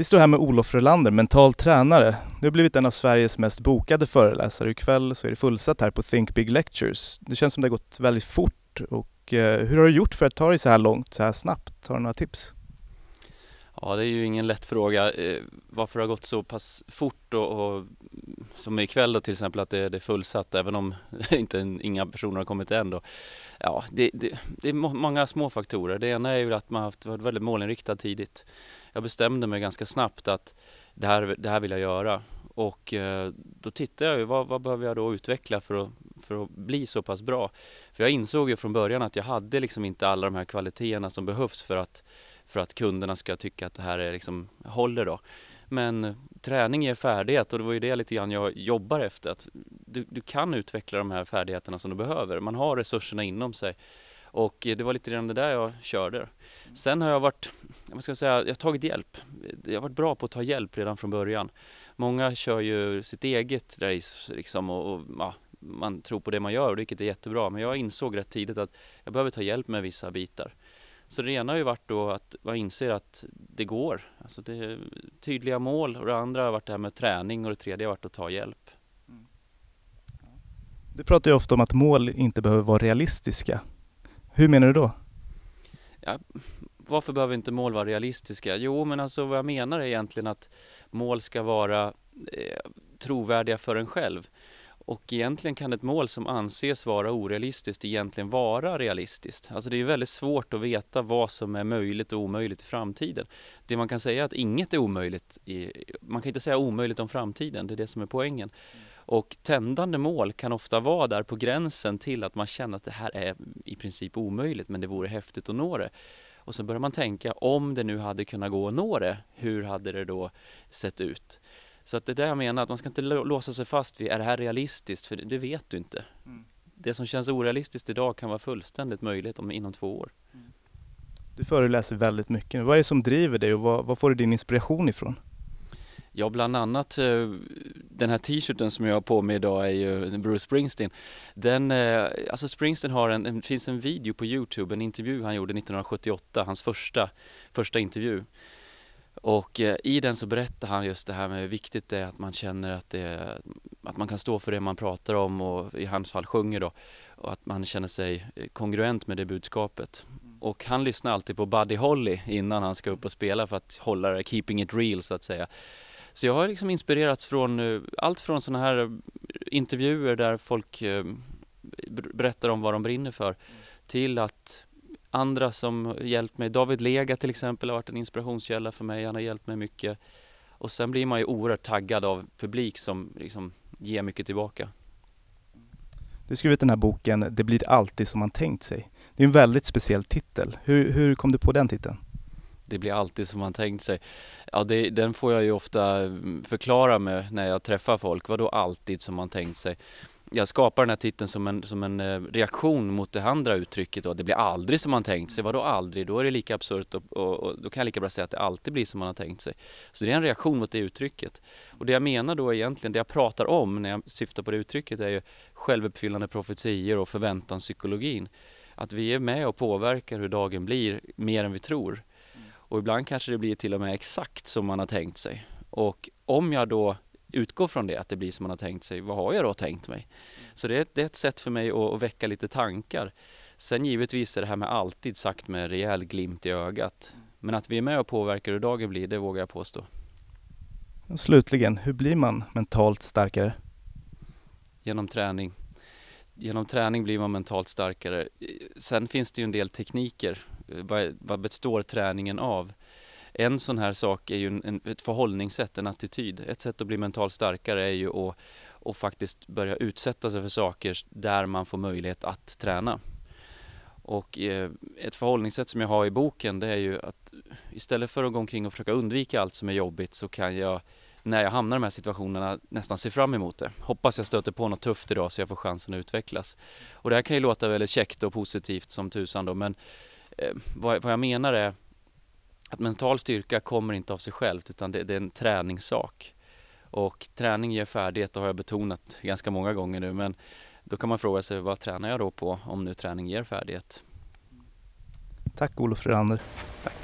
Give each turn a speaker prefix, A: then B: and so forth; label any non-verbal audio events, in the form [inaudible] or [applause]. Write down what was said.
A: Vi står här med Olof Frölander, mental tränare. Du har blivit en av Sveriges mest bokade föreläsare. Ikväll så är det fullsatt här på Think Big Lectures. Det känns som det har gått väldigt fort och eh, hur har du gjort för att ta dig så här långt, så här snabbt? Har du några tips?
B: Ja, det är ju ingen lätt fråga. Eh, varför det har gått så pass fort och som ikväll då till exempel att det, det är fullsatt även om [laughs] inte, inga personer har kommit än då. Ja, det, det, det är många små faktorer. Det ena är ju att man har varit väldigt målinriktad tidigt. Jag bestämde mig ganska snabbt att det här, det här vill jag göra och eh, då tittade jag ju, vad, vad behöver jag då utveckla för att, för att bli så pass bra? För jag insåg ju från början att jag hade liksom inte alla de här kvaliteterna som behövs för att, för att kunderna ska tycka att det här är liksom, håller då. Men träning ger färdighet och det var ju det lite grann jag jobbar efter. Att du, du kan utveckla de här färdigheterna som du behöver. Man har resurserna inom sig. Och det var lite grann det där jag körde. Sen har jag varit, vad ska jag säga, jag har tagit hjälp. Jag har varit bra på att ta hjälp redan från början. Många kör ju sitt eget race liksom och, och ja, man tror på det man gör, vilket är jättebra. Men jag insåg rätt tidigt att jag behöver ta hjälp med vissa bitar. Så det ena har ju varit då att man inser att det går. Alltså det tydliga mål och det andra har varit det här med träning och det tredje har varit att ta hjälp. Mm.
A: Du pratar ju ofta om att mål inte behöver vara realistiska. Hur menar du då?
B: Ja, varför behöver inte mål vara realistiska? Jo, men alltså vad jag menar är egentligen att mål ska vara eh, trovärdiga för en själv. Och egentligen kan ett mål som anses vara orealistiskt egentligen vara realistiskt. Alltså det är väldigt svårt att veta vad som är möjligt och omöjligt i framtiden. Det man kan säga är att inget är omöjligt. I, man kan inte säga omöjligt om framtiden, det är det som är poängen. Och tändande mål kan ofta vara där på gränsen till att man känner att det här är i princip omöjligt men det vore häftigt att nå det. Och så börjar man tänka om det nu hade kunnat gå att nå det, hur hade det då sett ut? Så att det är det jag menar, att man ska inte låsa sig fast vid, är det här realistiskt? För det vet du inte. Mm. Det som känns orealistiskt idag kan vara fullständigt möjligt om, inom två år. Mm.
A: Du föreläser väldigt mycket. Vad är det som driver dig och vad, vad får du din inspiration ifrån?
B: Ja, bland annat eh, den här t-shirten som jag har på mig idag är ju Bruce Springsteen. Den, eh, alltså Springsteen har en, det finns en video på Youtube, en intervju han gjorde 1978, hans första, första intervju. Och eh, i den så berättar han just det här med hur viktigt det är att man känner att, det, att man kan stå för det man pratar om och i hans fall sjunger då. Och att man känner sig eh, kongruent med det budskapet. Mm. Och han lyssnar alltid på Buddy Holly innan han ska upp och spela för att hålla det, keeping it real så att säga. Så jag har liksom inspirerats från eh, allt från sådana här intervjuer där folk berättar om vad de brinner för mm. till att andra som hjälpt mig. David Lega till exempel har varit en inspirationskälla för mig. Han har hjälpt mig mycket. Och sen blir man ju oerhört taggad av publik som liksom ger mycket tillbaka.
A: Du har skrivit den här boken Det blir alltid som man tänkt sig. Det är en väldigt speciell titel. Hur, hur kom du på den titeln?
B: Det blir alltid som man tänkt sig. Ja, det, den får jag ju ofta mm, förklara med när jag träffar folk. Vadå alltid som man tänkt sig? jag skapar den här titeln som en, som en eh, reaktion mot det andra uttrycket då. Det blir aldrig som man tänkt sig. Mm. Vadå aldrig? Då är det lika absurt och, och, och, då kan jag lika bra säga att det alltid blir som man har tänkt sig. Så det är en reaktion mot det uttrycket. Och det jag menar då egentligen, det jag pratar om när jag syftar på det uttrycket är ju självuppfyllande profetior och förväntanspsykologin. Att vi är med och påverkar hur dagen blir mer än vi tror. Mm. Och ibland kanske det blir till och med exakt som man har tänkt sig. Och om jag då utgå från det, att det blir som man har tänkt sig, vad har jag då tänkt mig? Mm. Så det är, det är ett sätt för mig att, att väcka lite tankar. Sen givetvis är det här med alltid sagt med rejäl glimt i ögat. Mm. Men att vi är med och påverkar hur dagen blir, det vågar jag påstå.
A: Slutligen, hur blir man mentalt starkare?
B: Genom träning. Genom träning blir man mentalt starkare. Sen finns det ju en del tekniker. Eh, vad består träningen av? en sån här sak är ju en, ett förhållningssätt, en attityd. Ett sätt att bli mentalt starkare är ju att, att faktiskt börja utsätta sig för saker där man får möjlighet att träna. Och eh, ett förhållningssätt som jag har i boken det är ju att istället för att gå omkring och försöka undvika allt som är jobbigt så kan jag när jag hamnar i de här situationerna nästan se fram emot det. Hoppas jag stöter på något tufft idag så jag får chansen att utvecklas. Och det här kan ju låta väldigt käckt och positivt som tusan då men eh, vad jag menar är att mental styrka kommer inte av sig självt utan det, det är en träningssak. Och träning ger färdighet, det har jag betonat ganska många gånger nu men då kan man fråga sig vad tränar jag då på om nu träning ger färdighet?
A: Tack Olof Rylander. Tack.